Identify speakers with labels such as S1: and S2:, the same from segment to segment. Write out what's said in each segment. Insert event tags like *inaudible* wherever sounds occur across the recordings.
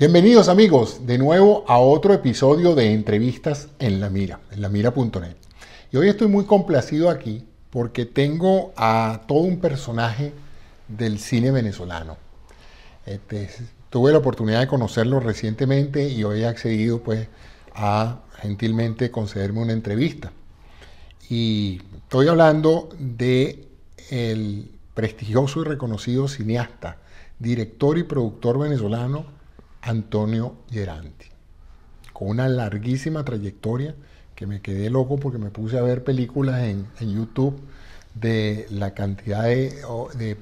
S1: Bienvenidos amigos de nuevo a otro episodio de entrevistas en la mira, en lamira.net. Y hoy estoy muy complacido aquí porque tengo a todo un personaje del cine venezolano. Este, tuve la oportunidad de conocerlo recientemente y hoy he accedido pues a gentilmente concederme una entrevista. Y estoy hablando de el prestigioso y reconocido cineasta, director y productor venezolano Antonio Geranti, con una larguísima trayectoria que me quedé loco porque me puse a ver películas en, YouTube de la cantidad de,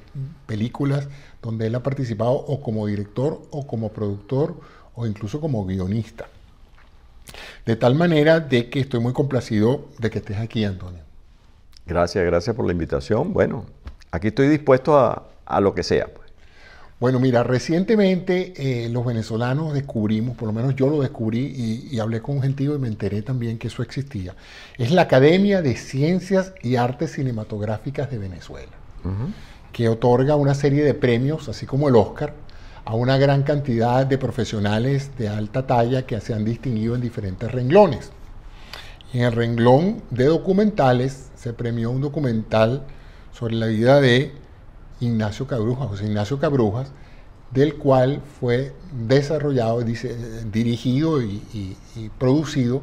S1: películas donde él ha participado o como director o como productor o incluso como guionista. De tal manera de que estoy muy
S2: complacido de que estés aquí, Antonio. Gracias, gracias por la invitación. Bueno, aquí estoy dispuesto a, a lo que sea. Pues. Bueno, mira, recientemente eh, los
S1: venezolanos descubrimos, por lo menos yo lo descubrí y, hablé con un gentío y me enteré también que eso existía. Es la Academia de Ciencias y Artes Cinematográficas de Venezuela, que otorga una serie de premios, así como el Oscar, a una gran cantidad de profesionales de alta talla que se han distinguido en diferentes renglones. en el renglón de documentales se premió un documental sobre la vida de Ignacio Cabrujas, Ignacio Cabrujas, del cual fue desarrollado, dice, dirigido y, producido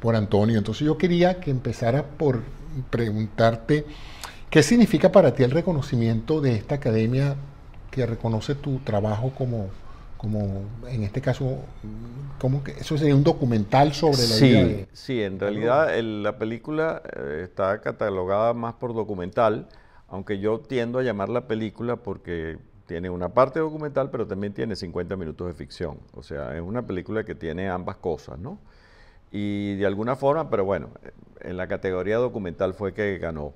S1: por Antonio. Entonces yo quería que empezara por preguntarte qué significa para ti el reconocimiento de esta academia que reconoce tu trabajo como, como en este caso, como que eso sería un documental sobre la vida
S2: Sí, en realidad la película eh, está catalogada más por documental, aunque yo tiendo a llamar la película porque tiene una parte documental, pero también tiene 50 minutos de ficción. O sea, es una película que tiene ambas cosas, ¿no? Y de alguna forma, pero bueno, en la categoría documental fue que ganó.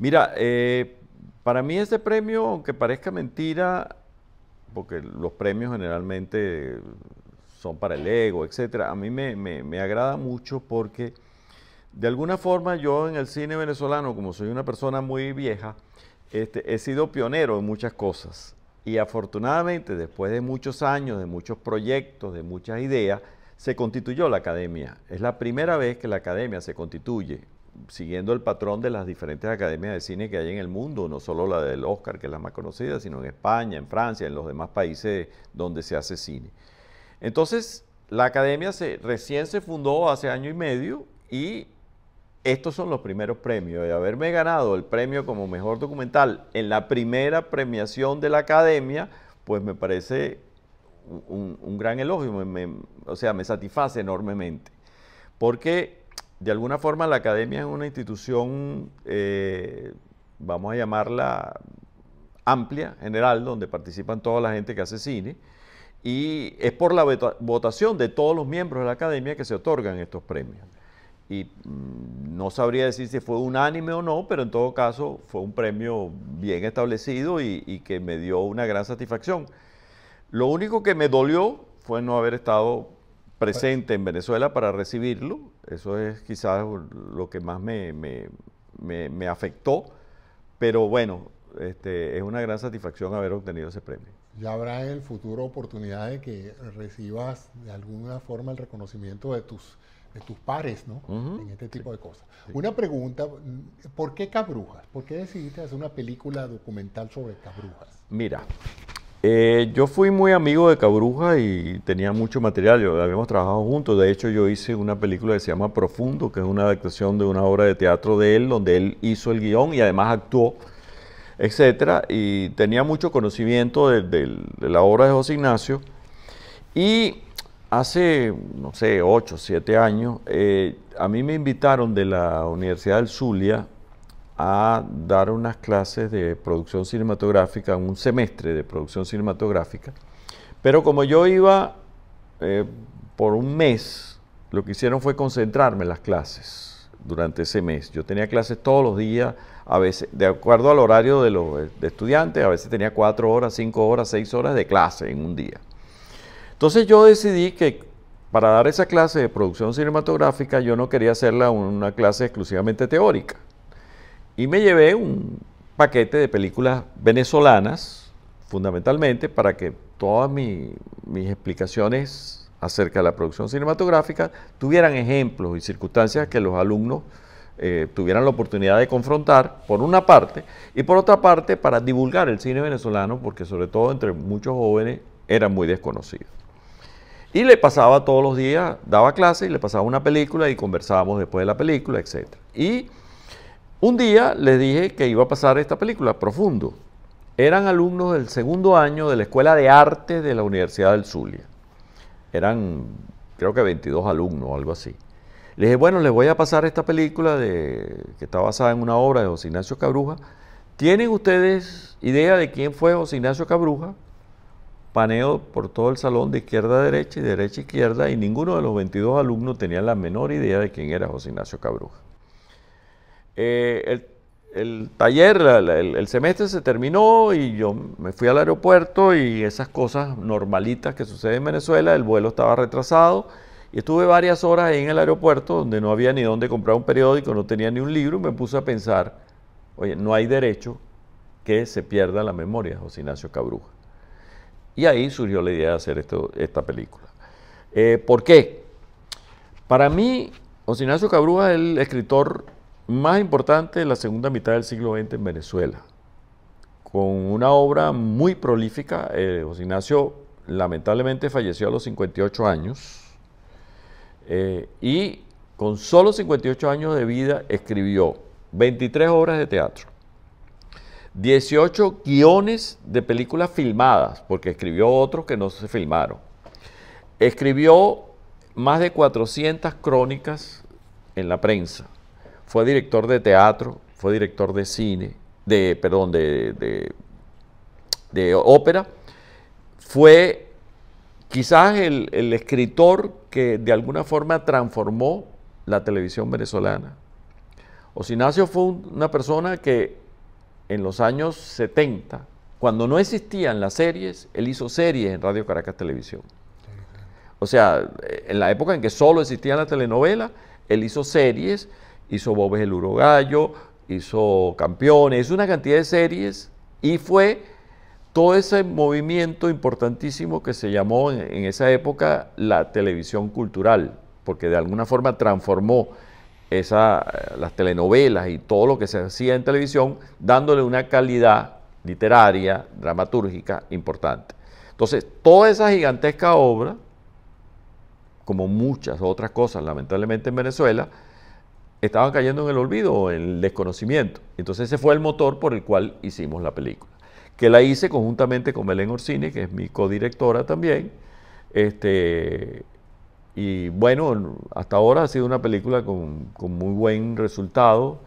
S2: Mira, eh, para mí este premio, aunque parezca mentira, porque los premios generalmente son para el ego, etcétera, a mí me agrada mucho porque de alguna forma yo en el cine venezolano, como soy una persona muy vieja, este, he sido pionero en muchas cosas y afortunadamente después de muchos años, de muchos proyectos, de muchas ideas, se constituyó la academia. Es la primera vez que la academia se constituye, siguiendo el patrón de las diferentes academias de cine que hay en el mundo, no solo la del Oscar, que es la más conocida, sino en España, en Francia, en los demás países donde se hace cine. Entonces, la academia se, recién se fundó hace año y medio y estos son los primeros premios. Y haberme ganado el premio como mejor documental en la primera premiación de la academia, pues me parece un, gran elogio, o sea, me satisface enormemente. Porque de alguna forma la academia es una institución, eh, vamos a llamarla amplia, general, donde participan toda la gente que hace cine. Y es por la votación de todos los miembros de la academia que se otorgan estos premios y mm, no sabría decir si fue unánime o no, pero en todo caso fue un premio bien establecido y, que me dio una gran satisfacción. Lo único que me dolió fue no haber estado presente en Venezuela para recibirlo. Eso es quizás lo que más me, me, me, afectó, pero bueno, este, es una gran satisfacción haber obtenido ese premio.
S1: Ya habrá en el futuro oportunidad de que recibas de alguna forma el reconocimiento de tus de tus pares, ¿no? En este tipo de cosas. Una pregunta, ¿por qué Cabrujas? ¿Por qué decidiste hacer una película documental sobre Cabrujas?
S2: Mira, eh, yo fui muy amigo de Cabrujas y tenía mucho material, yo, habíamos trabajado juntos, de hecho yo hice una película que se llama Profundo, que es una adaptación de una obra de teatro de él, donde él hizo el guión y además actuó, etcétera, y tenía mucho conocimiento de, de la obra de José Ignacio, y Hace, no sé, ocho, siete años, eh, a mí me invitaron de la Universidad del Zulia a dar unas clases de producción cinematográfica, un semestre de producción cinematográfica. Pero como yo iba eh, por un mes, lo que hicieron fue concentrarme en las clases durante ese mes. Yo tenía clases todos los días, a veces, de acuerdo al horario de los eh, estudiantes, a veces tenía cuatro horas, cinco horas, seis horas de clase en un día. Entonces yo decidí que para dar esa clase de producción cinematográfica yo no quería hacerla una clase exclusivamente teórica. Y me llevé un paquete de películas venezolanas, fundamentalmente, para que todas mis explicaciones acerca de la producción cinematográfica tuvieran ejemplos y circunstancias que los alumnos eh, tuvieran la oportunidad de confrontar, por una parte, y por otra parte, para divulgar el cine venezolano, porque sobre todo entre muchos jóvenes era muy desconocido. Y le pasaba todos los días, daba clase y le pasaba una película y conversábamos después de la película, etc. Y un día les dije que iba a pasar esta película, Profundo. Eran alumnos del segundo año de la Escuela de Arte de la Universidad del Zulia. Eran, creo que 22 alumnos o algo así. Les dije, bueno, les voy a pasar esta película de, que está basada en una obra de José Ignacio Cabruja. ¿Tienen ustedes idea de quién fue José Ignacio Cabruja? paneo por todo el salón de izquierda a derecha y derecha a izquierda y ninguno de los 22 alumnos tenía la menor idea de quién era José Ignacio Cabruja. Eh, el, taller, el, semestre se terminó y yo me fui al aeropuerto y esas cosas normalitas que suceden en Venezuela, el vuelo estaba retrasado y estuve varias horas ahí en el aeropuerto donde no había ni dónde comprar un periódico, no tenía ni un libro y me puse a pensar, oye, no hay derecho que se pierda la memoria, José Ignacio Cabruja. Y ahí surgió la idea de hacer esta película. Eh, ¿Por qué? Para mí, José Ignacio Cabrúa es el escritor más importante de la segunda mitad del siglo XX en Venezuela, con una obra muy prolífica. José eh, Ignacio lamentablemente falleció a los 58 años eh, y con solo 58 años de vida escribió 23 obras de teatro, 18 guiones de películas filmadas, porque escribió otros que no se filmaron. Escribió más de 400 crónicas en la prensa. Fue director de teatro, fue director de cine, de, perdón, de, de, ópera. Fue quizás el, escritor que de alguna forma transformó la televisión venezolana. Osinacio fue una persona que en los años 70, cuando no existían las series, él hizo series en Radio Caracas Televisión. O sea, en la época en que solo existían la telenovela, él hizo series, hizo Bobes el Urogallo, hizo Campeones, hizo una cantidad de series y fue todo ese movimiento importantísimo que se llamó en esa época la televisión cultural, porque de alguna forma transformó eh, las telenovelas y todo lo que se hacía en televisión, dándole una calidad literaria, dramatúrgica importante. Entonces, toda esa gigantesca obra, como muchas otras cosas, lamentablemente en Venezuela, estaban cayendo en el olvido, en el desconocimiento. Entonces, ese fue el motor por el cual hicimos la película, que la hice conjuntamente con Belén Orsini, que es mi codirectora también, este, y bueno, hasta ahora ha sido una película con, muy buen resultado.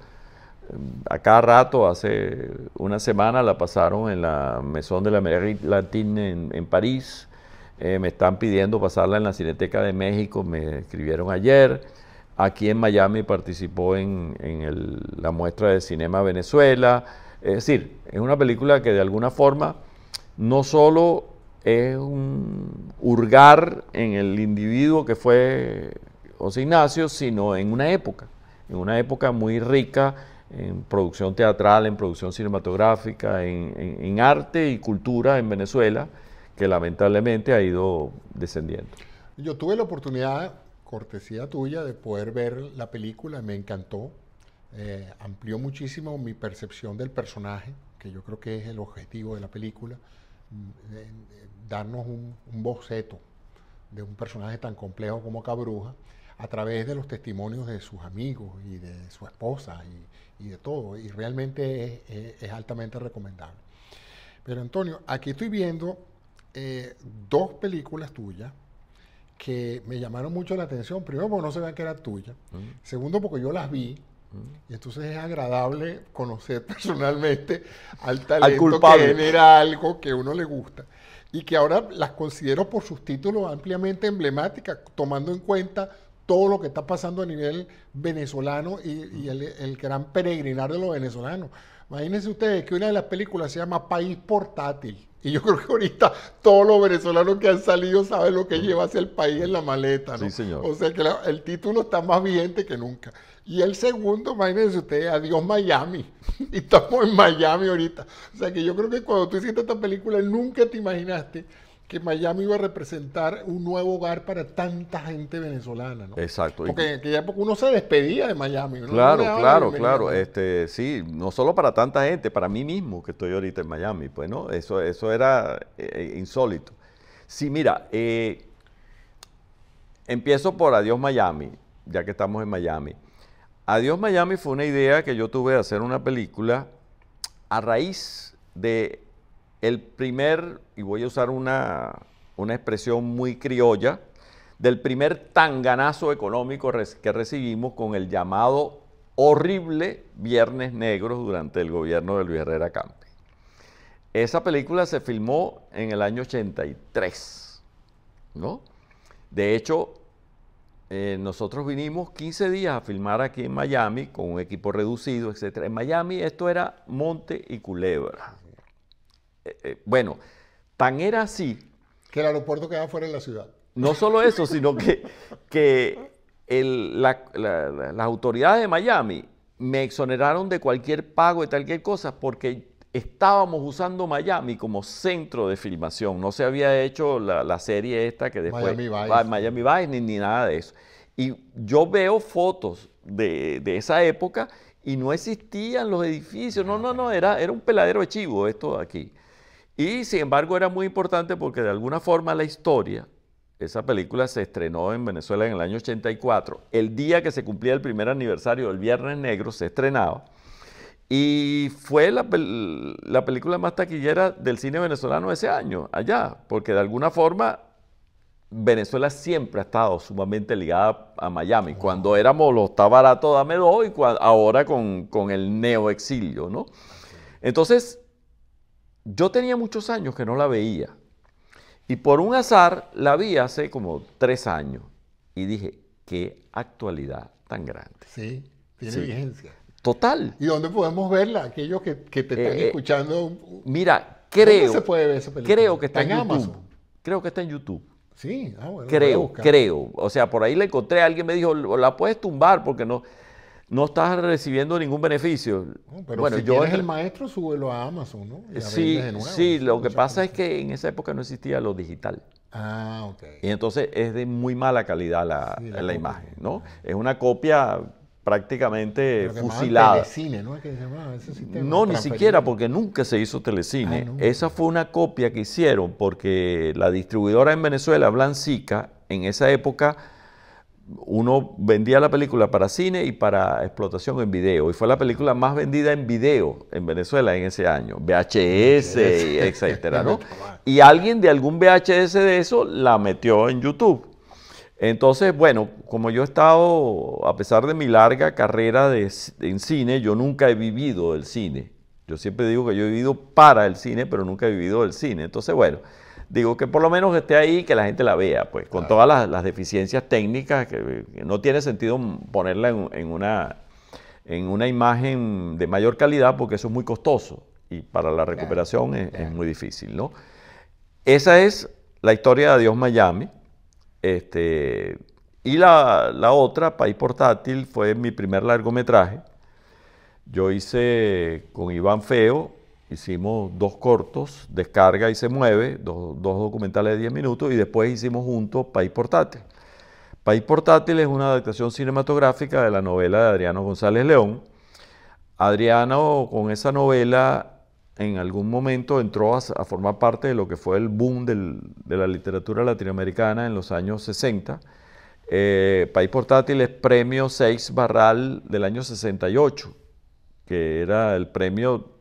S2: Eh, a cada rato, hace una semana la pasaron en la Maison de la América Latina en, París. Eh, me están pidiendo pasarla en la Cineteca de México, me escribieron ayer. Aquí en Miami participó en, la muestra de Cinema Venezuela. Es decir, es una película que de alguna forma no solo es un hurgar en el individuo que fue José Ignacio, sino en una época, en una época muy rica en producción teatral, en producción cinematográfica, en, arte y cultura en Venezuela, que lamentablemente ha ido descendiendo.
S1: Yo tuve la oportunidad, cortesía tuya, de poder ver la película, me encantó, eh, amplió muchísimo mi percepción del personaje, que yo creo que es el objetivo de la película eh, darnos un, boceto de un personaje tan complejo como Cabruja a través de los testimonios de sus amigos y de su esposa y, de todo. Y realmente es, altamente recomendable. Pero Antonio, aquí estoy viendo eh, dos películas tuyas que me llamaron mucho la atención. Primero, porque no sabían que eran tuyas. Mm. Segundo, porque yo las vi y entonces es agradable conocer *laughs* personalmente al talento que genera algo que uno le gusta. Y que ahora las considero por sus títulos ampliamente emblemáticas, tomando en cuenta todo lo que está pasando a nivel venezolano y, el, gran peregrinar de los venezolanos. Imagínense ustedes que una de las películas se llama País Portátil. Y yo creo que ahorita todos los venezolanos que han salido saben lo que lleva hacia el país en la maleta. Sí, señor. O sea que el título está más vigente que nunca. Y el segundo, imagínense ustedes, Adiós Miami. *laughs* Y estamos en Miami ahorita. O sea que yo creo que cuando tú hiciste esta película nunca te imaginaste que Miami iba a representar un nuevo hogar para tanta gente venezolana,
S2: ¿no? Exacto. Porque
S1: en aquella época uno se despedía de Miami. ¿no? Claro, claro, claro.
S2: Este, sí, no solo para tanta gente, para mí mismo que estoy ahorita en Miami, pues, ¿no? Eso, eso era eh, eh, insólito. Sí, mira, eh, empiezo por Adiós Miami, ya que estamos en Miami. Adiós Miami fue una idea que yo tuve de hacer una película a raíz de el primer, y voy a usar una, una expresión muy criolla, del primer tanganazo económico que recibimos con el llamado horrible Viernes Negros durante el gobierno de Luis Herrera Campi. Esa película se filmó en el año 83, ¿no? De hecho, eh, nosotros vinimos 15 días a filmar aquí en Miami con un equipo reducido, etc. En Miami esto era monte y culebra. Ah, eh, eh, bueno, tan era así.
S1: Que el aeropuerto quedaba fuera de la ciudad.
S2: No solo eso, sino que, las autoridades de Miami me exoneraron de cualquier pago y tal, qué cosa porque estábamos usando Miami como centro de filmación. No se había hecho la, la serie esta que después... Miami Vice. ni, nada de eso. Y yo veo fotos de, de esa época y no existían los edificios. No, no, no, era, era un peladero de chivo esto aquí. Y sin embargo era muy importante porque de alguna forma la historia, esa película se estrenó en Venezuela en el año 84, el día que se cumplía el primer aniversario del Viernes Negro se estrenaba. Y fue la, película más taquillera del cine venezolano ese año, allá, porque de alguna forma Venezuela siempre ha estado sumamente ligada a Miami. Cuando éramos los está barato, dame dos, y ahora con, con el neoexilio, ¿no? Entonces, yo tenía muchos años que no la veía. Y por un azar la vi hace como tres años. Y dije, qué actualidad tan grande. Sí, tiene vigencia. Total. ¿Y dónde podemos verla? Aquellos que, te están eh, eh, escuchando. Mira, creo. se puede ver esa película? Creo que está, en, Amazon. Creo que está en YouTube. Sí, ah, creo, creo. O sea, por ahí la encontré, alguien me dijo, la puedes tumbar porque no, no estás recibiendo ningún beneficio. pero bueno, si yo es el
S1: maestro, súbelo a Amazon, ¿no? sí, sí,
S2: lo que pasa es que en esa época no existía lo digital.
S1: Ah, ok.
S2: Y entonces es de muy mala calidad la imagen, ¿no? Es una copia prácticamente fusilada.
S1: ¿no? ni siquiera,
S2: porque nunca se hizo telecine. Ah, esa fue una copia que hicieron porque la distribuidora en Venezuela, Blancica, en esa época uno vendía la película para cine y para explotación en video. Y fue la película más vendida en video en Venezuela en ese año. VHS, VHS. etcétera, ¿no? *laughs* Y alguien de algún VHS de eso la metió en YouTube entonces, bueno, como yo he estado, a pesar de mi larga carrera en cine, yo nunca he vivido el cine. Yo siempre digo que yo he vivido para el cine, pero nunca he vivido el cine. Entonces, bueno, digo que por lo menos esté ahí, que la gente la vea, pues, con todas las, deficiencias técnicas, que, no tiene sentido ponerla en, una, en una imagen de mayor calidad, porque eso es muy costoso y para la recuperación Es, muy difícil, ¿no? Esa es la historia de Dios Miami. Este, y la, otra, País Portátil, fue mi primer largometraje. Yo hice con Iván Feo, hicimos dos cortos, Descarga y Se Mueve, dos, dos documentales de 10 minutos, y después hicimos juntos País Portátil. País Portátil es una adaptación cinematográfica de la novela de Adriano González León. Adriano con esa novela en algún momento entró a, formar parte de lo que fue el boom de la literatura latinoamericana en los años 60. Eh, País Portátil es premio 6 Barral del año 68, que era el premio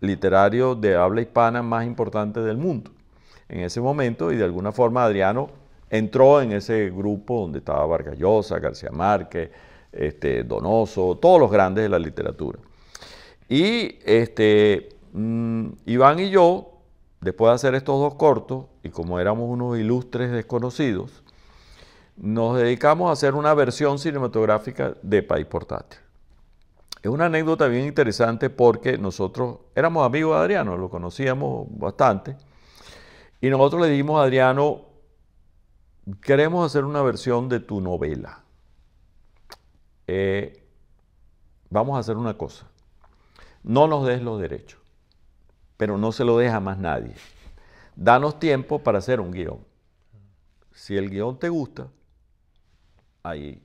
S2: literario de habla hispana más importante del mundo en ese momento y de alguna forma Adriano entró en ese grupo donde estaba Vargallosa, García Márquez, este, Donoso, todos los grandes de la literatura. Y este, Mm, Iván y yo, después de hacer estos dos cortos, y como éramos unos ilustres desconocidos, nos dedicamos a hacer una versión cinematográfica de País Portátil. Es una anécdota bien interesante porque nosotros éramos amigos de Adriano, lo conocíamos bastante, y nosotros le dijimos a Adriano, queremos hacer una versión de tu novela. Eh, vamos a hacer una cosa, no nos des los derechos pero no se lo deja más nadie. Danos tiempo para hacer un guión. Si el guión te gusta, ahí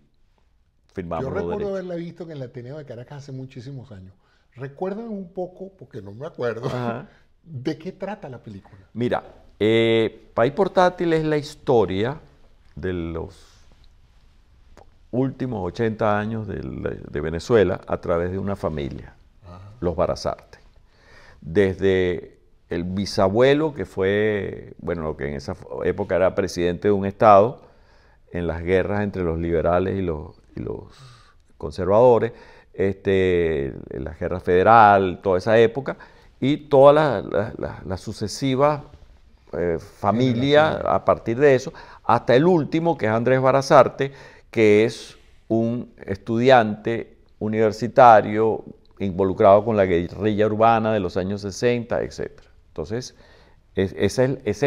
S2: firmamos. Yo recuerdo
S1: haberla visto en el Ateneo de Caracas hace muchísimos años. Recuerdan un poco, porque no me acuerdo, *laughs* de qué trata la película.
S2: Mira, eh, País Portátil es la historia de los últimos 80 años de, Venezuela a través de una familia, los Barazarte desde el bisabuelo, que fue, bueno, lo que en esa época era presidente de un Estado, en las guerras entre los liberales y los, conservadores, este, la guerra federal, toda esa época, y todas las la, sucesivas eh, familias a partir de eso, hasta el último, que es Andrés Barazarte, que es un estudiante universitario involucrado con la guerrilla urbana de los años 60, etc. Entonces, es, es ese es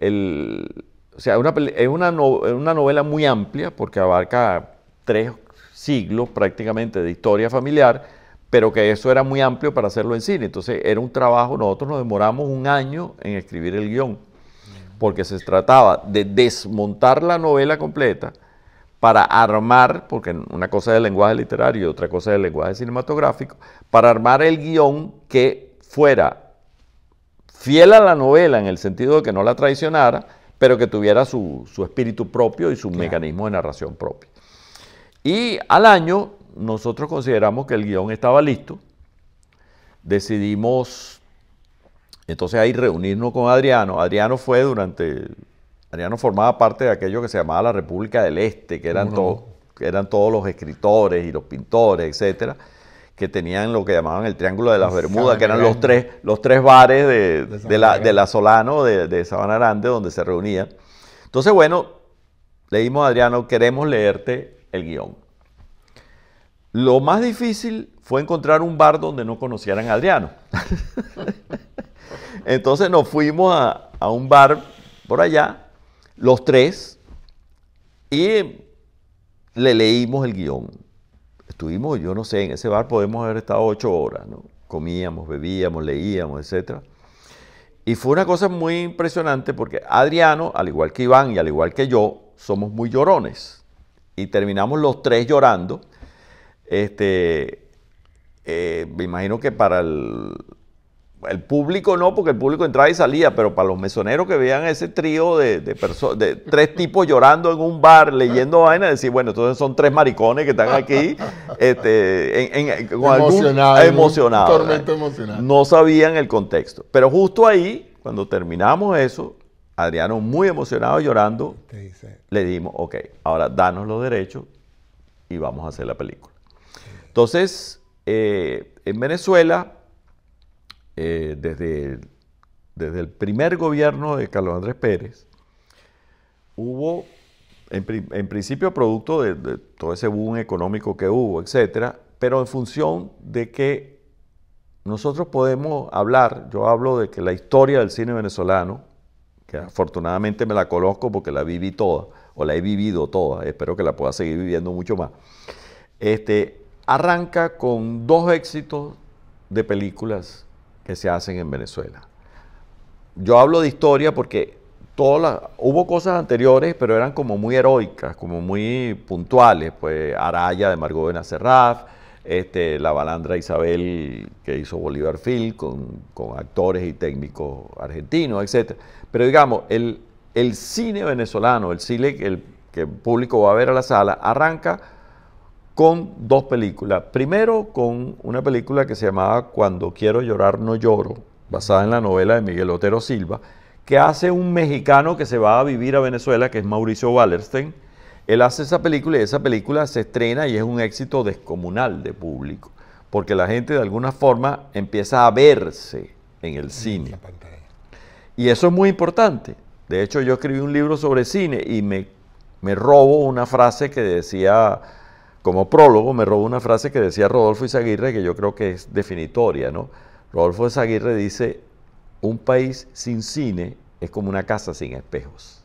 S2: el, o sea, una, es una, novela muy amplia porque abarca tres siglos prácticamente de historia familiar, pero que eso era muy amplio para hacerlo en cine. Entonces era un trabajo, nosotros nos demoramos un año en escribir el guión, porque se trataba de desmontar la novela completa, para armar, porque una cosa es el lenguaje literario y otra cosa es el lenguaje cinematográfico, para armar el guión que fuera fiel a la novela en el sentido de que no la traicionara, pero que tuviera su, espíritu propio y su mecanismo de narración propio. Y al año nosotros consideramos que el guión estaba listo, decidimos entonces ahí reunirnos con Adriano. Adriano fue durante Adriano formaba parte de aquello que se llamaba la República del Este, que eran, eran todos los escritores y los pintores, etcétera, que tenían lo que llamaban el Triángulo de las Bermudas, que eran los tres, los bares de, la, Solano, de, Sabana Grande, donde se reunían. Entonces, bueno, leímos a Adriano, queremos leerte el guión. Lo más difícil fue encontrar un bar donde no conocieran a Adriano. *laughs* Entonces nos fuimos a, a un bar por allá los tres, y le leímos el guión. Estuvimos, yo no sé, en ese bar podemos haber estado ocho horas, ¿no? Comíamos, bebíamos, leíamos, etc. Y fue una cosa muy impresionante porque Adriano, al igual que Iván y al igual que yo, somos muy llorones. Y terminamos los tres llorando. Este, eh, me imagino que para el, el público no, porque el público entraba y salía, pero para los mesoneros que veían ese trío de, de tres tipos llorando en un bar, leyendo vaina, decir, bueno, entonces son tres maricones que están aquí este, en, emocionado, emocionado, tormento emocional. No sabían el contexto. Pero justo ahí, cuando terminamos eso, Adriano muy emocionado llorando, le dimos, ok, ahora danos los derechos y vamos a hacer la película. Entonces, eh, en Venezuela eh, desde, el, primer gobierno de Carlos Andrés Pérez, hubo, en, principio, producto de, de, todo ese boom económico que hubo, etcétera, pero en función de que nosotros podemos hablar, yo hablo de que la historia del cine venezolano, que afortunadamente me la conozco porque la viví toda, o la he vivido toda, espero que la pueda seguir viviendo mucho más, este, arranca con dos éxitos de películas que se hacen en Venezuela. Yo hablo de historia porque todas hubo cosas anteriores, pero eran como muy heroicas, como muy puntuales, pues Araya de Margot Serraf, este, la balandra Isabel que hizo Bolívar Phil, con, actores y técnicos argentinos, etc. Pero digamos, el, el cine venezolano, el cine que el público va a ver a la sala, arranca con dos películas. Primero con una película que se llamaba Cuando quiero llorar no lloro, basada en la novela de Miguel Otero Silva, que hace un mexicano que se va a vivir a Venezuela, que es Mauricio Wallerstein. Él hace esa película y esa película se estrena y es un éxito descomunal de público, porque la gente de alguna forma empieza a verse en el cine. Y eso es muy importante. De hecho, yo escribí un libro sobre cine y me, me robo una frase que decía como prólogo me robó una frase que decía Rodolfo Izaguirre que yo creo que es definitoria, ¿no? Rodolfo Izaguirre dice, un país sin cine es como una casa sin espejos.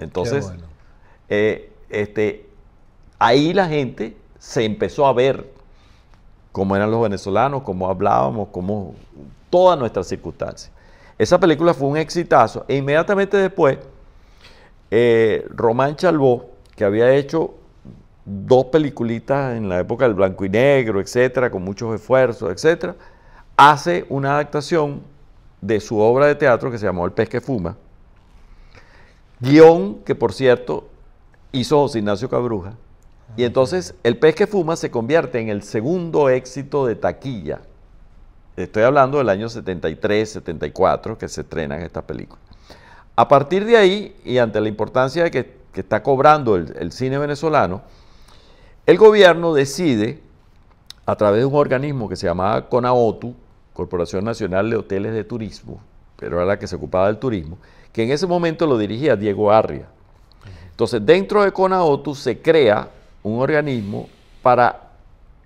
S2: Entonces, eh, este, ahí la gente se empezó a ver cómo eran los venezolanos, cómo hablábamos, cómo todas nuestras circunstancias. Esa película fue un exitazo e inmediatamente después, eh, Román Chalbó, que había hecho dos peliculitas en la época del blanco y negro, etcétera, con muchos esfuerzos, etcétera, hace una adaptación de su obra de teatro que se llamó El pez que fuma, guión que por cierto hizo José Ignacio Cabruja, y entonces El pez que fuma se convierte en el segundo éxito de taquilla. Estoy hablando del año 73, 74, que se estrenan estas películas. A partir de ahí, y ante la importancia que, está cobrando el cine venezolano, el gobierno decide, a través de un organismo que se llamaba CONAOTU, Corporación Nacional de Hoteles de Turismo, pero era la que se ocupaba del turismo, que en ese momento lo dirigía Diego Arria. Entonces, dentro de CONAOTU se crea un organismo para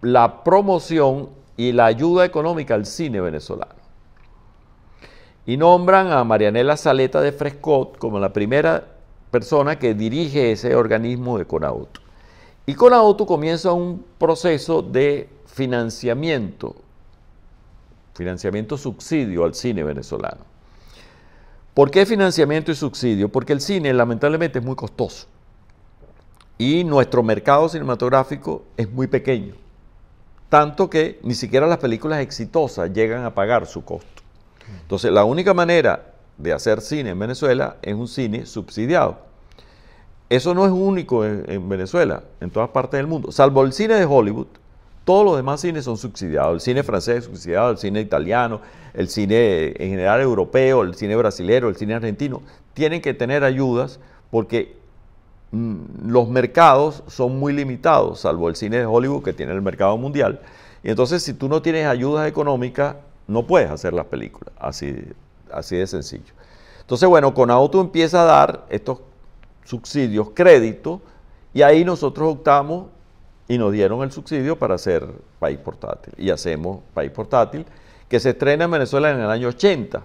S2: la promoción y la ayuda económica al cine venezolano. Y nombran a Marianela Saleta de Frescot como la primera persona que dirige ese organismo de CONAOTU. Y con la auto comienza un proceso de financiamiento, financiamiento subsidio al cine venezolano. ¿Por qué financiamiento y subsidio? Porque el cine lamentablemente es muy costoso y nuestro mercado cinematográfico es muy pequeño, tanto que ni siquiera las películas exitosas llegan a pagar su costo. Entonces, la única manera de hacer cine en Venezuela es un cine subsidiado. Eso no es único en, Venezuela, en todas partes del mundo. Salvo el cine de Hollywood, todos los demás cines son subsidiados. El cine francés es subsidiado, el cine italiano, el cine en general europeo, el cine brasilero, el cine argentino. Tienen que tener ayudas porque mm, los mercados son muy limitados, salvo el cine de Hollywood que tiene el mercado mundial. Y entonces si tú no tienes ayudas económicas, no puedes hacer las películas. Así, así de sencillo. Entonces, bueno, con auto empieza a dar estos subsidios, créditos, y ahí nosotros optamos y nos dieron el subsidio para hacer país portátil. Y hacemos país portátil, que se estrena en Venezuela en el año 80.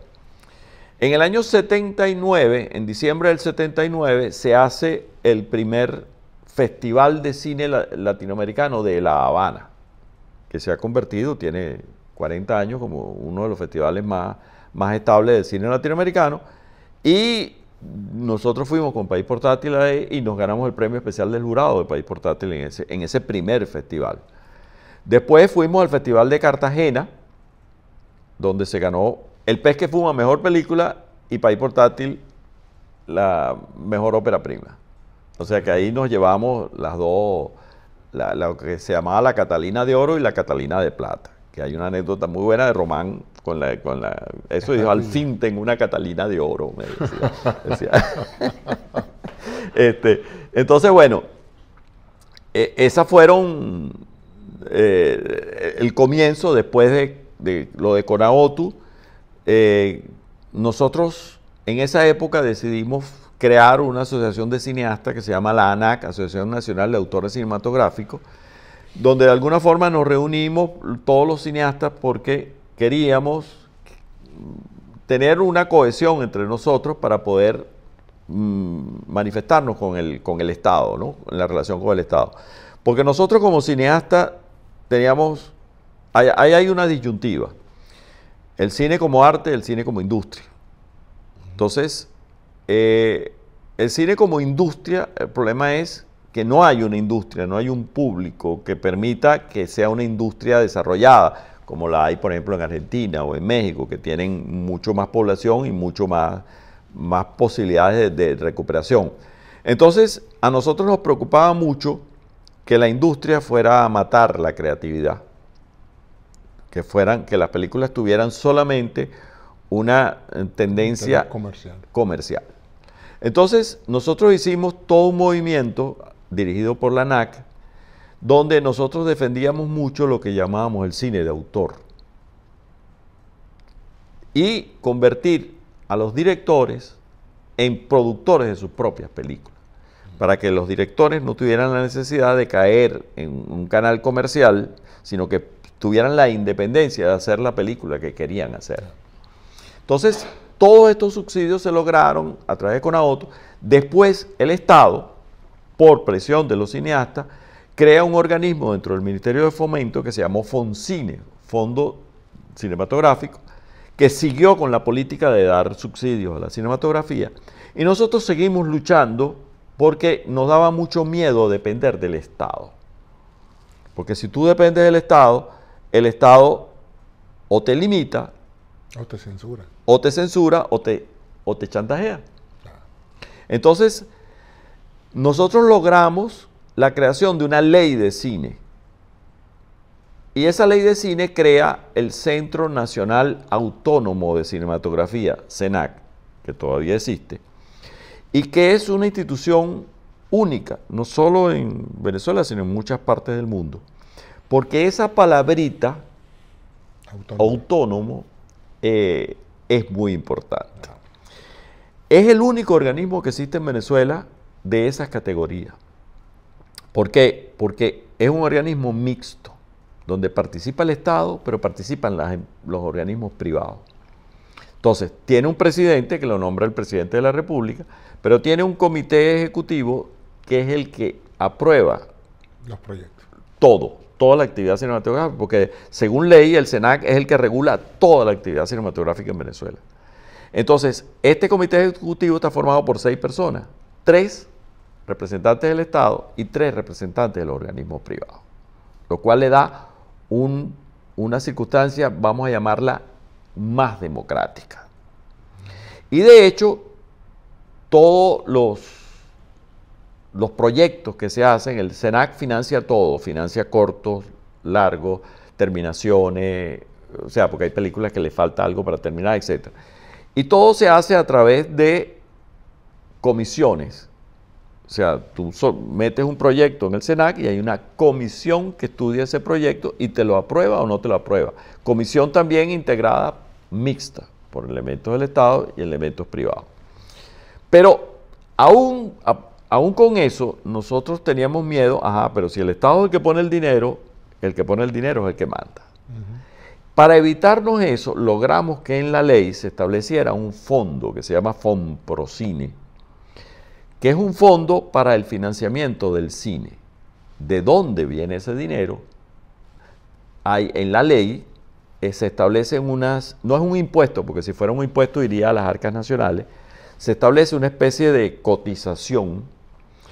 S2: En el año 79, en diciembre del 79, se hace el primer Festival de Cine Latinoamericano de La Habana, que se ha convertido, tiene 40 años, como uno de los festivales más, más estables de cine latinoamericano. Y nosotros fuimos con País Portátil ahí y nos ganamos el premio especial del jurado de País Portátil en ese, primer festival. Después fuimos al Festival de Cartagena, donde se ganó El Pez que Fuma, mejor película, y País Portátil, la mejor ópera prima. O sea que ahí nos llevamos las dos, lo que se llamaba la Catalina de Oro y la Catalina de Plata, que hay una anécdota muy buena de Román con la, eso dijo, al fin tengo una Catalina de oro, me decía. *laughs* este, entonces, bueno, e, esas fueron eh, el comienzo después de, lo de Conaotu. Eh, nosotros en esa época decidimos crear una asociación de cineastas que se llama la ANAC, Asociación Nacional de Autores Cinematográficos, donde de alguna forma nos reunimos todos los cineastas porque queríamos tener una cohesión entre nosotros para poder mm, manifestarnos con el, con el Estado, ¿no? en la relación con el Estado. Porque nosotros como cineasta teníamos, ahí hay, una disyuntiva, el cine como arte, el cine como industria. Entonces, eh, el cine como industria, el problema es que no hay una industria, no hay un público que permita que sea una industria desarrollada como la hay, por ejemplo, en Argentina o en México, que tienen mucho más población y mucho más, más posibilidades de, recuperación. Entonces, a nosotros nos preocupaba mucho que la industria fuera a matar la creatividad, que fueran, que las películas tuvieran solamente una eh, tendencia comercial. comercial. Entonces, nosotros hicimos todo un movimiento dirigido por la NAC donde nosotros defendíamos mucho lo que llamábamos el cine de autor. Y convertir a los directores en productores de sus propias películas, para que los directores no tuvieran la necesidad de caer en un canal comercial, sino que tuvieran la independencia de hacer la película que querían hacer. Entonces, todos estos subsidios se lograron a través de Conaoto. Después, el Estado, por presión de los cineastas, crea un organismo dentro del Ministerio de Fomento que se llamó Foncine, Fondo Cinematográfico, que siguió con la política de dar subsidios a la cinematografía. Y nosotros seguimos luchando porque nos daba mucho miedo depender del Estado. Porque si tú dependes del Estado, el Estado o te limita,
S1: o te censura,
S2: o te censura, o te, o te chantajea. Entonces, nosotros logramos la creación de una ley de cine. Y esa ley de cine crea el Centro Nacional Autónomo de Cinematografía, CENAC, que todavía existe, y que es una institución única, no solo en Venezuela, sino en muchas partes del mundo. Porque esa palabrita, autónomo, eh, es muy importante. Es el único organismo que existe en Venezuela de esas categorías. ¿Por qué? Porque es un organismo mixto, donde participa el Estado, pero participan em, los organismos privados. Entonces, tiene un presidente que lo nombra el presidente de la República, pero tiene un comité ejecutivo que es el que aprueba los proyectos. Todo, toda la actividad cinematográfica, porque según ley el SENAC es el que regula toda la actividad cinematográfica en Venezuela. Entonces, este comité ejecutivo está formado por seis personas, tres representantes del Estado y tres representantes del organismo privado, lo cual le da una circunstancia, vamos a llamarla, más democrática. Y de hecho, todos los los proyectos que se hacen, el SENAC financia todo, financia cortos, largos, terminaciones, o sea, porque hay películas que le falta algo para terminar, etc. Y todo se hace a través de comisiones o sea, tú metes un proyecto en el SENAC y hay una comisión que estudia ese proyecto y te lo aprueba o no te lo aprueba. Comisión también integrada mixta por elementos del Estado y elementos privados. Pero aún, con eso, nosotros teníamos miedo, ajá, pero si el Estado es el que pone el dinero, el que pone el dinero es el que manda. Para evitarnos eso, logramos que en la ley se estableciera un fondo que se llama FOMPROCINE, que es un fondo para el financiamiento del cine. ¿De dónde viene ese dinero? Hay en la ley eh, se establecen unas, no es un impuesto, porque si fuera un impuesto iría a las arcas nacionales, se establece una especie de cotización.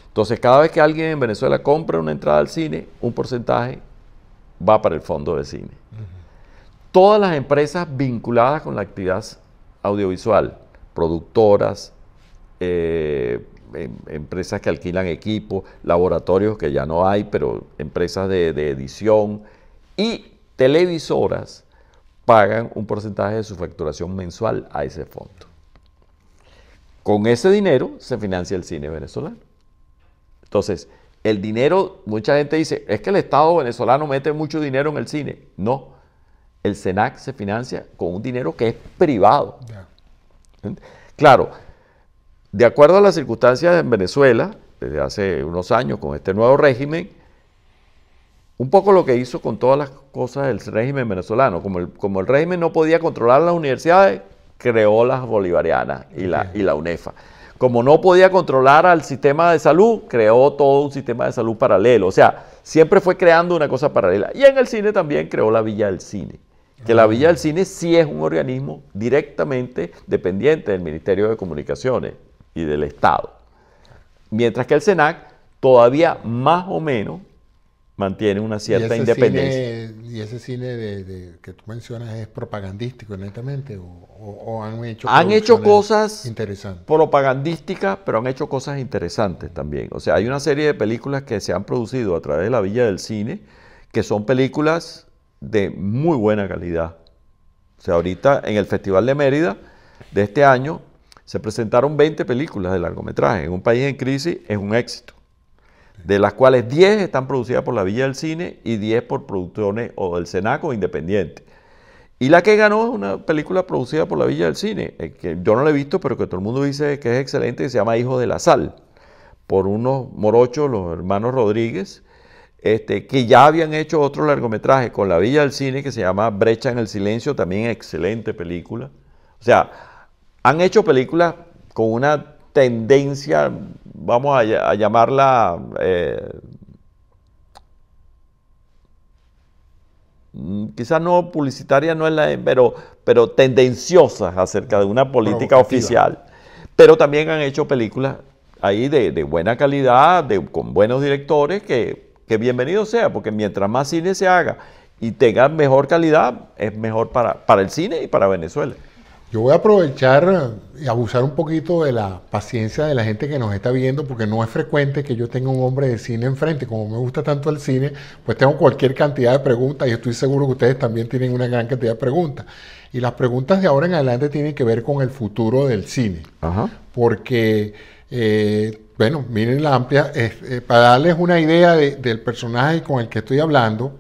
S2: Entonces, cada vez que alguien en Venezuela compra una entrada al cine, un porcentaje va para el fondo de cine. Todas las empresas vinculadas con la actividad audiovisual, productoras, eh, Em, empresas que alquilan equipos, laboratorios que ya no hay, pero empresas de, edición y televisoras pagan un porcentaje de su facturación mensual a ese fondo. Con ese dinero se financia el cine venezolano. Entonces, el dinero, mucha gente dice, es que el Estado venezolano mete mucho dinero en el cine. No, el CENAC se financia con un dinero que es privado. Claro, de acuerdo a las circunstancias en Venezuela, desde hace unos años con este nuevo régimen, un poco lo que hizo con todas las cosas del régimen venezolano, como el, como el régimen no podía controlar las universidades, creó las bolivarianas y la, y la UNEFA. Como no podía controlar al sistema de salud, creó todo un sistema de salud paralelo. O sea, siempre fue creando una cosa paralela. Y en el cine también creó la Villa del Cine. Que la ah. Villa del Cine sí es un organismo directamente dependiente del Ministerio de Comunicaciones, y del Estado. Mientras que el SENAC todavía más o menos mantiene una cierta independencia.
S1: ¿Y ese cine de, que tú mencionas es propagandístico, netamente? ¿O, han hecho, han hecho cosas
S2: interesantes? propagandísticas, pero han hecho cosas interesantes también? O sea, hay una serie de películas que se han producido a través de la Villa del Cine, que son películas de muy buena calidad. O sea, ahorita en el Festival de Mérida de este año se presentaron 20 películas de largometraje. En un país en crisis es un éxito, de las cuales 10 están producidas por la Villa del Cine y 10 por producciones o del Senaco independiente. Y la que ganó es una película producida por la Villa del Cine, eh, que yo no la he visto, pero que todo el mundo dice que es excelente, que se llama Hijo de la Sal, por unos morochos, los hermanos Rodríguez, este, que ya habían hecho otro largometraje con la Villa del Cine que se llama Brecha en el Silencio, también excelente película. O sea, han hecho películas con una tendencia, vamos a, llamarla, eh, quizás no publicitaria, no es la, pero, pero tendenciosas acerca de una política oficial. Pero también han hecho películas ahí de, buena calidad, con buenos directores, que, que, bienvenido sea, porque mientras más cine se haga y tenga mejor calidad, es mejor para, para el cine y para Venezuela. Yo voy a aprovechar y abusar un poquito de la paciencia de la gente que
S1: nos está viendo, porque no es frecuente que yo tenga un hombre de cine enfrente. Como me gusta tanto el cine, pues tengo cualquier cantidad de preguntas y estoy seguro que ustedes también tienen una gran cantidad de preguntas. Y las preguntas de ahora en adelante tienen que ver con el futuro del cine. Porque, eh, bueno, miren la amplia, eh, eh, para darles una idea del personaje con el que estoy hablando,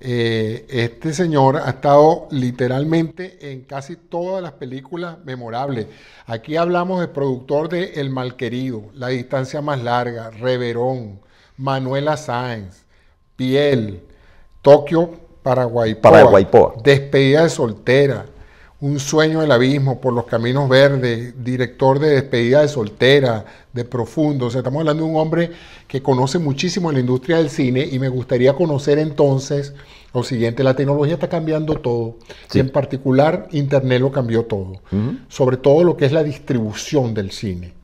S1: eh, este señor ha estado literalmente en casi todas las películas memorables. Aquí hablamos del productor de El Malquerido, La Distancia Más Larga, Reverón, Manuela Sáenz, Piel, Tokio, Paraguay Paraguaypoa. Despedida de Soltera, un sueño del abismo, por los caminos verdes, director de despedida de soltera, de profundos. estamos hablando de un hombre que conoce muchísimo la industria del cine y me gustaría conocer entonces lo siguiente. La tecnología está cambiando todo y en particular Internet lo cambió todo, sobre todo lo que es la distribución del cine.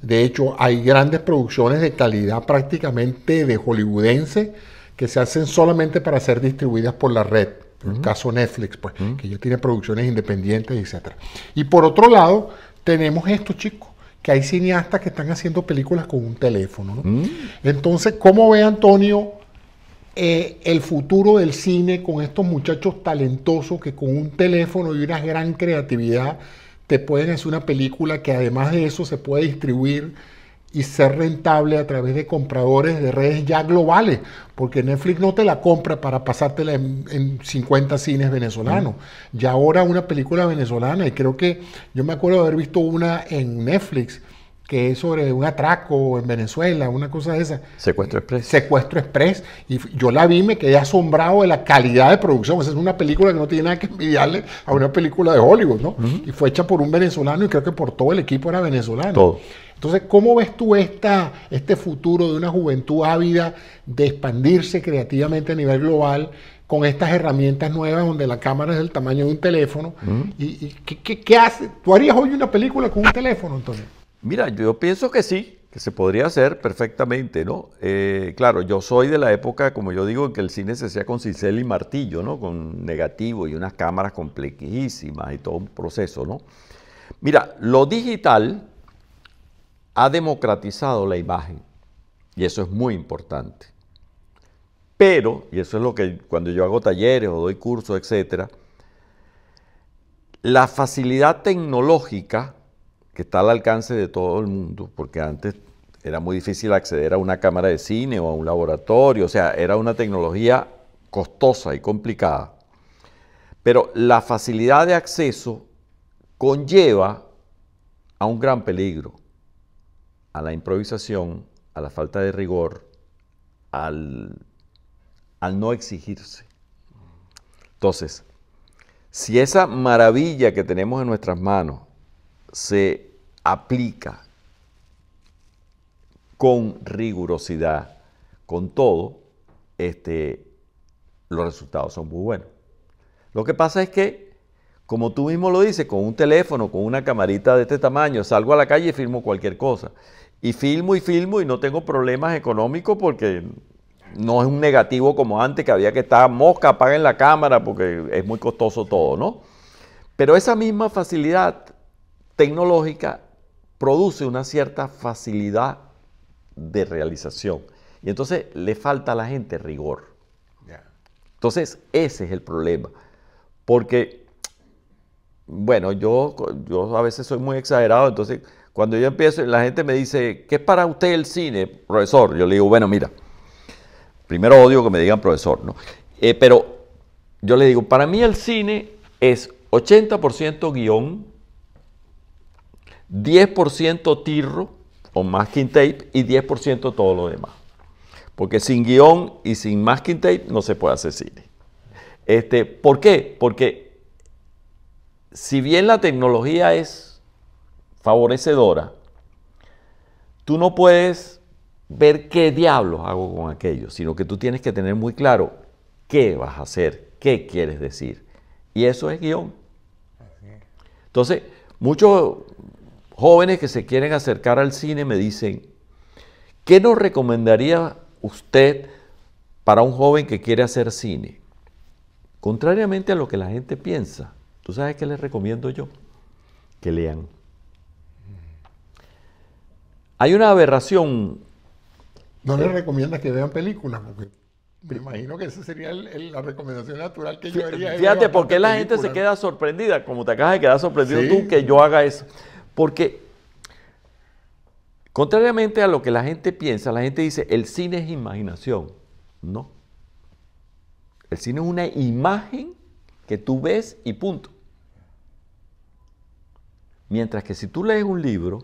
S1: De hecho, hay grandes producciones de calidad prácticamente de hollywoodense que se hacen solamente para ser distribuidas por la red. En el caso Netflix, pues, que ya tiene producciones independientes, etcétera. Y por otro lado, tenemos estos chicos, que hay cineastas que están haciendo películas con un teléfono. Mm. Entonces, ¿cómo ve Antonio eh, el futuro del cine con estos muchachos talentosos que con un teléfono y una gran creatividad te pueden hacer una película que además de eso se puede distribuir? y ser rentable a través de compradores de redes ya globales, porque Netflix no te la compra para pasártela en, 50 cines venezolanos. Mm. Ya ahora una película venezolana, y creo que yo me acuerdo de haber visto una en Netflix que es sobre un atraco en Venezuela, una cosa de esa. Secuestro Express. Secuestro Express. Y yo la vi, me quedé asombrado de la calidad de producción. es una película que no tiene nada que envidiarle a una película de Hollywood, ¿no? Y fue hecha por un venezolano y creo que por todo el equipo era venezolano. Todo. Entonces, ¿cómo ves tú esta, este futuro de una juventud ávida de expandirse creativamente a nivel global con estas herramientas nuevas donde la cámara es del tamaño de un teléfono? Mm. y qué hace? ¿Tú harías hoy una película con un teléfono, Antonio?
S2: Mira, yo pienso que sí, que se podría hacer perfectamente, ¿no? Eh, claro, yo soy de la época, como yo digo, en que el cine se hacía con cincel y martillo, ¿no? Con negativo y unas cámaras complejísimas y todo un proceso, ¿no? Mira, lo digital ha democratizado la imagen. Y eso es muy importante. Pero, y eso es lo que cuando yo hago talleres o doy cursos, etcétera, la facilidad tecnológica que está al alcance de todo el mundo, porque antes era muy difícil acceder a una cámara de cine o a un laboratorio, o sea, era una tecnología costosa y complicada. Pero la facilidad de acceso conlleva a un gran peligro, a la improvisación, a la falta de rigor, al, no exigirse. Entonces, si esa maravilla que tenemos en nuestras manos se aplica con rigurosidad, con todo, este, los resultados son muy buenos. Lo que pasa es que, como tú mismo lo dices, con un teléfono, con una camarita de este tamaño, salgo a la calle y firmo cualquier cosa y filmo y filmo y no tengo problemas económicos porque no es un negativo como antes que había que estar mosca, apaguen la cámara porque es muy costoso todo, ¿no? Pero esa misma facilidad tecnológica produce una cierta facilidad de realización. Y entonces le falta a la gente rigor. Entonces, ese es el problema. Porque, bueno, yo, yo a veces soy muy exagerado, entonces cuando yo empiezo, la gente me dice, ¿qué es para usted el cine, profesor? Yo le digo, bueno, mira, primero odio que me digan profesor, ¿no? Eh, pero yo le digo, para mí el cine es 80% guión, 10% tirro o masking tape y 10% todo lo demás. Porque sin guión y sin masking tape no se puede hacer cine. Este, ¿Por qué? Porque si bien la tecnología es favorecedora, tú no puedes ver qué diablos hago con aquello, sino que tú tienes que tener muy claro qué vas a hacer, qué quieres decir. Y eso es guión. Entonces, muchos jóvenes que se quieren acercar al cine me dicen, ¿qué nos recomendaría usted para un joven que quiere hacer cine? Contrariamente a lo que la gente piensa, ¿tú sabes qué les recomiendo yo? Que lean. Hay una aberración. No le eh.
S1: recomiendas que vean películas, porque me imagino que esa sería la recomendación natural que yo haría. Fíjate, ¿por la gente se queda
S2: sorprendida? Como te acabas de quedar sorprendido tú que yo haga eso. Porque, contrariamente a lo que la gente piensa, la gente dice, el cine es imaginación. No. El cine es una imagen que tú ves y punto. Mientras que si tú lees un libro,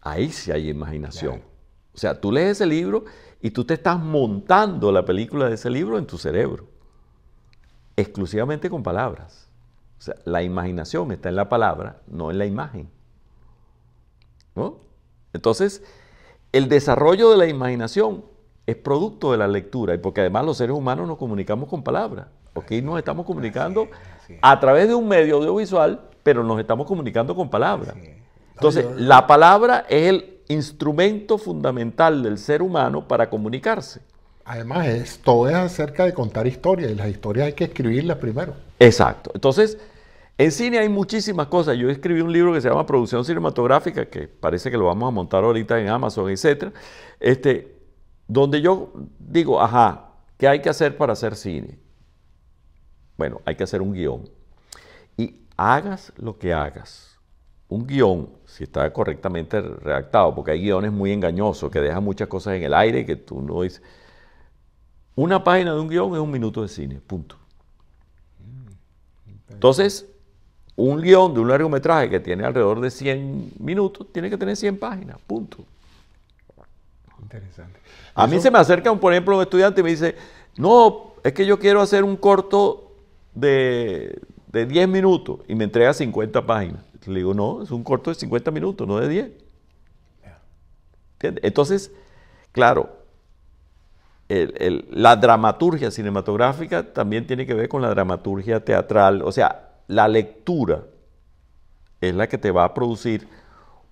S2: Ahí sí hay imaginación. O sea, tú lees ese libro y tú te estás montando la película de ese libro en tu cerebro, exclusivamente con palabras. O sea, la imaginación está en la palabra, no en la imagen. Entonces, el desarrollo de la imaginación es producto de la lectura, y porque además los seres humanos nos comunicamos con palabras. Aquí nos estamos comunicando a través de un medio audiovisual, pero nos estamos comunicando con palabras. Entonces, la palabra es el instrumento fundamental del ser humano para comunicarse.
S1: Además, es, todo es acerca de contar historias y las historias hay que escribirlas primero.
S2: Exacto. Entonces, en cine hay muchísimas cosas. Yo escribí un libro que se llama Producción Cinematográfica, que parece que lo vamos a montar ahorita en Amazon, etc. Este, donde yo digo, ajá, ¿qué hay que hacer para hacer cine? Bueno, hay que hacer un guión. Y hagas lo que hagas un guión, si está correctamente redactado, porque hay guiones muy engañosos que dejan muchas cosas en el aire y que tú no dices. Una página de un guión es un minuto de cine, punto. Entonces, un guión de un largometraje que tiene alrededor de 100 minutos tiene que tener 100 páginas, punto. Interesante. A mí se me acerca, un, por ejemplo, un estudiante y me dice, no, es que yo quiero hacer un corto de, de 10 minutos y me entrega 50 páginas. Le digo, no, es un corto de 50 minutos, no de 10. Entonces, claro, la dramaturgia cinematográfica también tiene que ver con la dramaturgia teatral. O sea, la lectura es la que te va a producir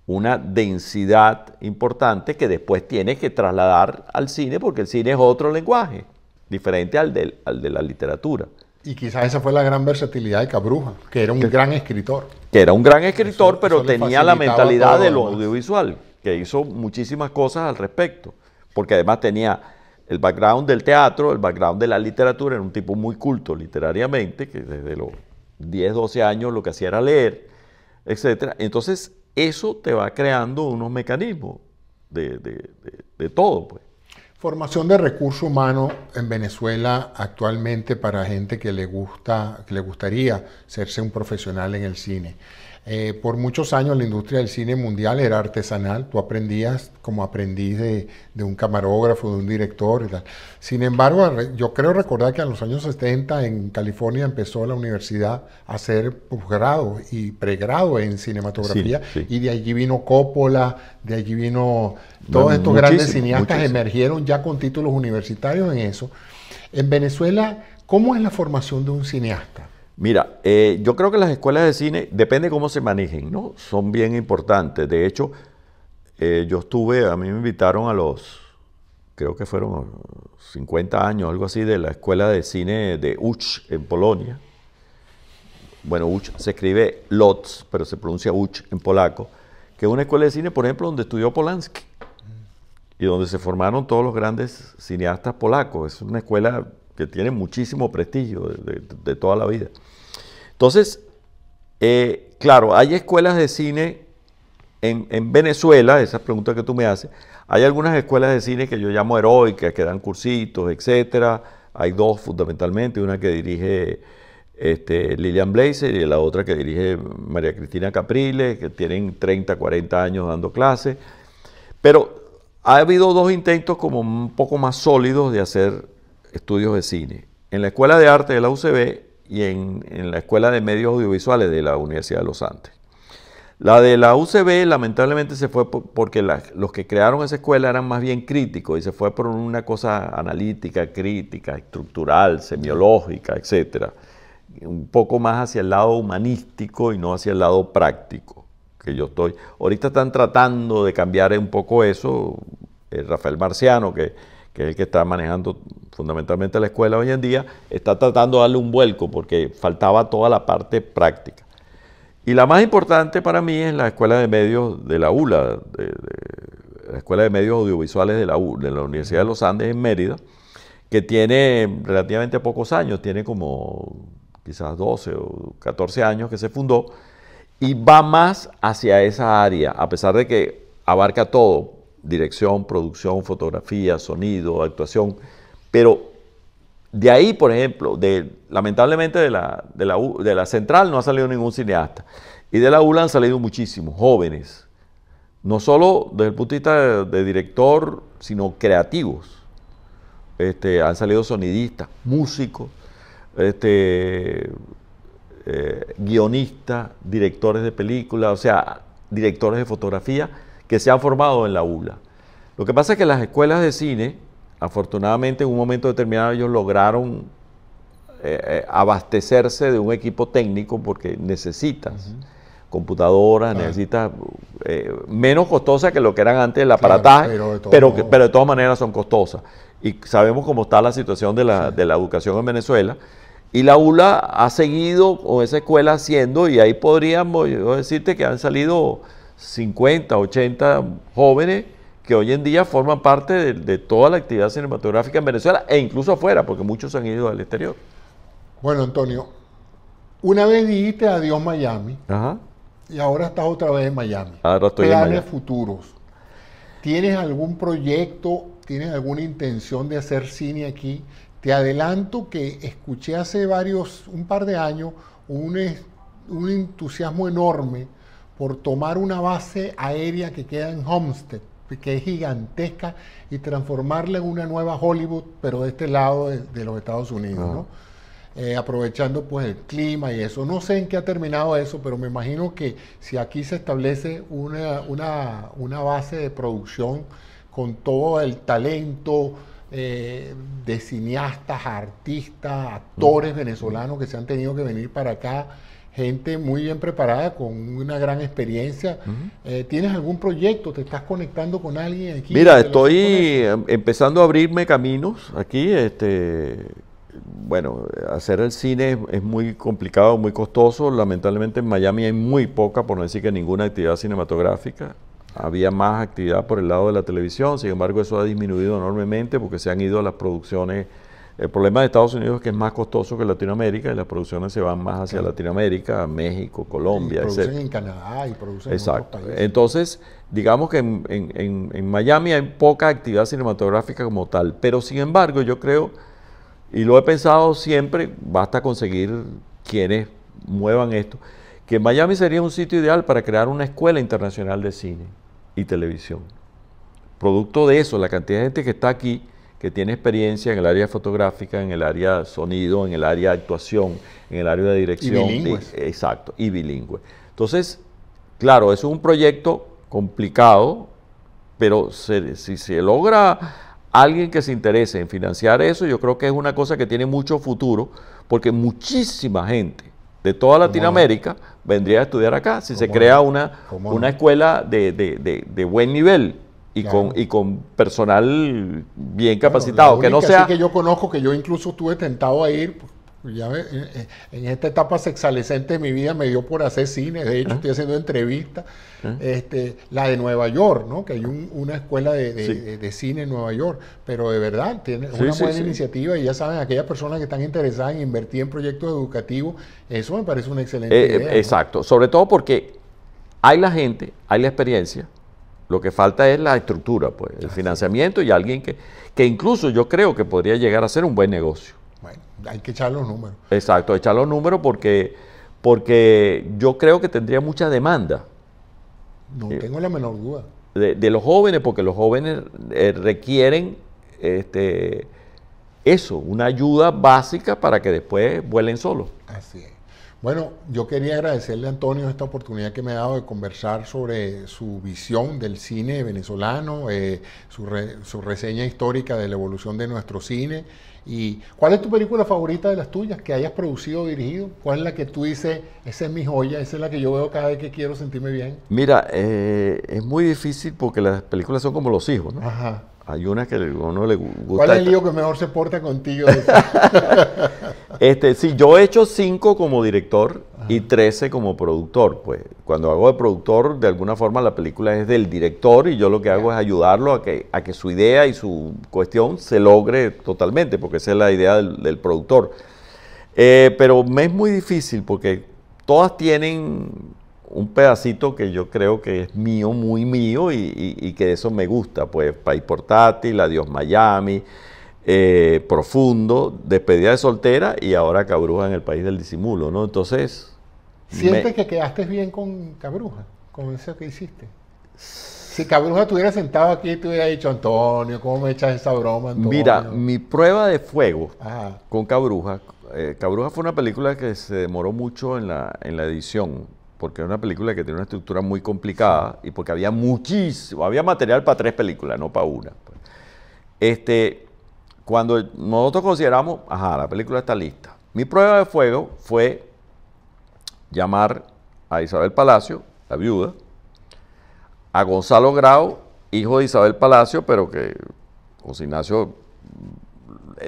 S2: una densidad importante que después tienes que trasladar al cine porque el cine es otro lenguaje, diferente al al de la literatura.
S1: Y quizás esa fue la gran versatilidad de Cabruja, que era un gran escritor.
S2: Que era un gran escritor, pero tenía la mentalidad de lo audiovisual, que hizo muchísimas cosas al respecto. Porque además tenía el background del teatro, el background de la literatura, era un tipo muy culto literariamente, que desde los 10, 12 años lo que hacía era leer, etc. Entonces, eso te va creando unos mecanismos de, de todo, pues.
S1: Formación de recurso humano en Venezuela actualmente para gente que le gusta, que le gustaría serse un profesional en el cine. Eh, por muchos años la industria del cine mundial era artesanal, tú aprendías como aprendiz de, un camarógrafo, de un director y tal. Sin embargo, yo creo recordar que en los años 70 en California empezó la universidad a hacer posgrado y pregrado en cinematografía y de allí vino Coppola, de allí vino... Todos estos grandes cineastas emergieron ya con títulos universitarios en eso. En Venezuela, ¿cómo es la formación de un cineasta?
S2: Mira, eh, yo creo que las escuelas de cine, depende cómo se manejen, ¿no? Son bien importantes. De hecho, eh, yo estuve, a mí me invitaron a los, creo que fueron 50 años, algo así, de la escuela de cine de Ucz en Polonia. Bueno, Ucz se escribe Lotz, pero se pronuncia Uch en polaco, que es una escuela de cine, por ejemplo, donde estudió Polanski y donde se formaron todos los grandes cineastas polacos. Es una escuela que tiene muchísimo prestigio de, toda la vida. Entonces, eh, claro, hay escuelas de cine en, Venezuela, esas preguntas que tú me haces, hay algunas escuelas de cine que yo llamo heroicas, que dan cursitos, etcétera. Hay dos fundamentalmente, una que dirige este, Lilian Blazer y la otra que dirige María Cristina Capriles, que tienen 30, 40 años dando clases. Pero ha habido dos intentos como un poco más sólidos de hacer estudios de cine. En la Escuela de Arte de la UCB y en, la Escuela de Medios Audiovisuales de la Universidad de los Andes. La de la UCB lamentablemente se fue porque los que crearon esa escuela eran más bien críticos y se fue por una cosa analítica, crítica, estructural, semiológica, etc. Un poco más hacia el lado humanístico y no hacia el lado práctico que yo estoy. Ahorita están tratando de cambiar un poco eso. Eh, Rafael Marciano, que, que es el que está manejando fundamentalmente la escuela hoy en día, está tratando de darle un vuelco porque faltaba toda la parte práctica. Y la más importante para mí es la escuela de medios de la ULA, de, la escuela de medios audiovisuales de la de la Universidad de los Andes en Mérida, que tiene relativamente pocos años, tiene como quizás 12 o 14 años que se fundó, y va más hacia esa área, a pesar de que abarca todo, dirección, producción, fotografía, sonido, actuación, pero de ahí, por ejemplo, lamentablemente de la, central no ha salido ningún cineasta y de la ULA han salido muchísimos jóvenes, no solo desde el punto de vista de, director, sino creativos. Este, han salido sonidistas, músicos, este, eh, guionistas, directores de películas, o sea, directores de fotografía que se han formado en la ULA. Lo que pasa es que las escuelas de cine, afortunadamente en un momento determinado ellos lograron eh, eh, abastecerse de un equipo técnico porque necesitas computadoras, necesitas eh, menos costosas que lo que eran antes el aparataje, pero, de pero, de todas maneras son costosas. Y sabemos cómo está la situación de la, educación en Venezuela. Y la ULA ha seguido con esa escuela haciendo, y ahí podríamos decirte que han salido 50, 80 jóvenes que hoy en día forman parte de, toda la actividad cinematográfica en Venezuela e incluso afuera, porque muchos han ido al exterior.
S1: Bueno, Antonio, una vez dijiste adiós Miami y ahora estás otra vez en Miami.
S2: Ahora estoy en futuros.
S1: ¿Tienes algún proyecto? ¿Tienes alguna intención de hacer cine aquí? Te adelanto que escuché hace varios, un par de años, un, un entusiasmo enorme por tomar una base aérea que queda en Homestead, que es gigantesca, y transformarla en una nueva Hollywood, pero de este lado de, los Estados Unidos, eh, aprovechando pues el clima y eso. No sé en qué ha terminado eso, pero me imagino que si aquí se establece una, base de producción con todo el talento eh, de cineastas, artistas, actores venezolanos que se han tenido que venir para acá, gente muy bien preparada, con una gran experiencia. Eh, ¿Tienes algún proyecto? ¿Te estás conectando con
S2: alguien aquí? Mira, estoy eh, empezando a abrirme caminos aquí. Este, bueno, hacer el cine es, es, muy complicado, muy costoso. Lamentablemente en Miami hay muy poca, por no decir que ninguna actividad cinematográfica. Había más actividad por el lado de la televisión, sin embargo eso ha disminuido enormemente porque se han ido a las producciones el problema de Estados Unidos es que es más costoso que Latinoamérica y las producciones se van más hacia Latinoamérica, México, Colombia, y producen en Canadá y producen Exacto. Entonces, digamos que en, en, Miami hay poca actividad cinematográfica como tal, pero sin embargo yo creo, y lo he pensado siempre, basta conseguir quienes muevan esto, que Miami sería un sitio ideal para crear una escuela internacional de cine y televisión. Producto de eso, la cantidad de gente que está aquí que tiene experiencia en el área fotográfica, en el área sonido, en el área actuación, en el área de dirección. Y exacto, y bilingüe. Entonces, claro, es un proyecto complicado, pero si se logra alguien que se interese en financiar eso, yo creo que es una cosa que tiene mucho futuro, porque muchísima gente de toda Latinoamérica vendría a estudiar acá si se crea una, una escuela de buen nivel y, con, y con personal bien capacitado. que no sea. que
S1: yo conozco, que yo incluso estuve tentado a ir. Pues, en, esta etapa sexalescente de mi vida me dio por hacer cine, de hecho ah. estoy haciendo entrevistas, ah. este, la de Nueva York, ¿no? que hay una escuela de, cine en Nueva York, pero de verdad, tiene una buena iniciativa y ya saben, aquellas personas que están interesadas en invertir en proyectos educativos, eso me parece una excelente eh, idea. Exacto,
S2: sobre todo porque hay la gente, hay la experiencia, lo que falta es la estructura, pues, el financiamiento y alguien que, que incluso yo creo que podría llegar a ser un buen negocio. Bueno,
S1: hay que echar los números.
S2: Exacto, echar los números porque, porque yo creo que tendría mucha demanda. No eh, tengo la menor duda. De, los jóvenes, porque los jóvenes eh, requieren este, eso, una ayuda básica para que después vuelen solos. Así es.
S1: Bueno, yo quería agradecerle a Antonio esta oportunidad que me ha dado de conversar sobre su visión del cine venezolano, eh, su, reseña histórica de la evolución de nuestro cine ¿Y cuál es tu película favorita de las tuyas que hayas producido o dirigido? ¿Cuál es la que tú dices, esa es mi joya, esa es la que yo veo cada vez que quiero sentirme bien?
S2: Mira, eh, es muy difícil porque las películas son como los hijos, ¿no? Ajá. Hay unas que a uno le gusta. ¿Cuál es el
S1: lío que mejor se porta contigo?
S2: *laughs* este, sí, yo he hecho cinco como director y 13 como productor. Pues cuando hago de productor, de alguna forma la película es del director y yo lo que hago es ayudarlo a que, a que su idea y su cuestión se logre totalmente, porque esa es la idea del, productor. Eh, pero me es muy difícil porque todas tienen un pedacito que yo creo que es mío, muy mío, y, y, y que eso me gusta. Pues País Portátil, Adiós Miami, eh, Profundo, Despedida de Soltera y ahora Cabruja en el País del Disimulo, ¿no? Entonces, ¿Sientes
S1: que quedaste bien con Cabruja, con eso que hiciste? Si Cabruja estuviera sentado aquí, te hubiera dicho, Antonio, ¿cómo me echas esa broma? Mira,
S2: mi prueba de fuego con Cabruja, eh, Cabruja fue una película que se demoró mucho en la, edición, porque era una película que tiene una estructura muy complicada y porque había muchísimo, había material para tres películas, no para una. Pues. Este, cuando nosotros consideramos, ajá, la película está lista. Mi prueba de fuego fue llamar a Isabel Palacio, la viuda, a Gonzalo Grau, hijo de Isabel Palacio, pero que José Ignacio,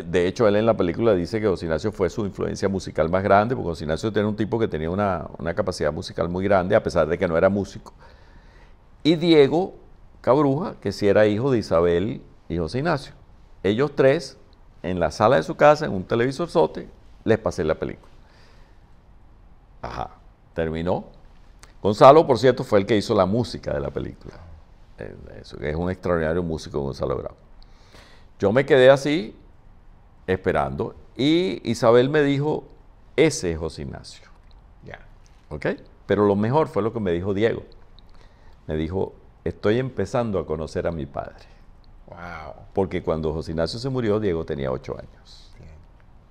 S2: de hecho él en la película dice que José Ignacio fue su influencia musical más grande, porque José Ignacio era un tipo que tenía una, capacidad musical muy grande, a pesar de que no era músico. Y Diego Cabruja, que sí era hijo de Isabel y José Ignacio. Ellos tres, en la sala de su casa, en un televisor sote, les pasé la película. Ajá terminó. Gonzalo, por cierto, fue el que hizo la música de la película. Es un extraordinario músico Gonzalo Bravo. Yo me quedé así esperando y Isabel me dijo, ese es José Ignacio. Ya. ¿Ok? Pero lo mejor fue lo que me dijo Diego. Me dijo, estoy empezando a conocer a mi padre. Wow. Porque cuando José Ignacio se murió, Diego tenía ocho años.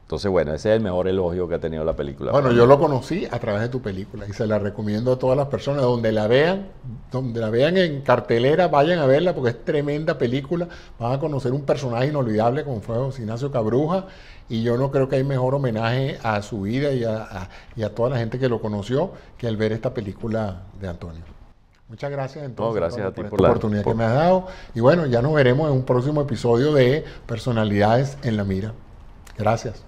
S2: Entonces, bueno, ese es el mejor elogio que ha tenido la película. Bueno, yo lo
S1: conocí a través de tu película y se la recomiendo a todas las personas. Donde la vean, donde la vean en cartelera, vayan a verla porque es tremenda película. Van a conocer un personaje inolvidable como fue José Ignacio Cabruja. Y yo no creo que hay mejor homenaje a su vida y a, toda la gente que lo conoció que al ver esta película de Antonio. Muchas gracias entonces gracias a ti por, la oportunidad que me has dado. Y bueno, ya nos veremos en un próximo episodio de Personalidades en la Mira. Gracias.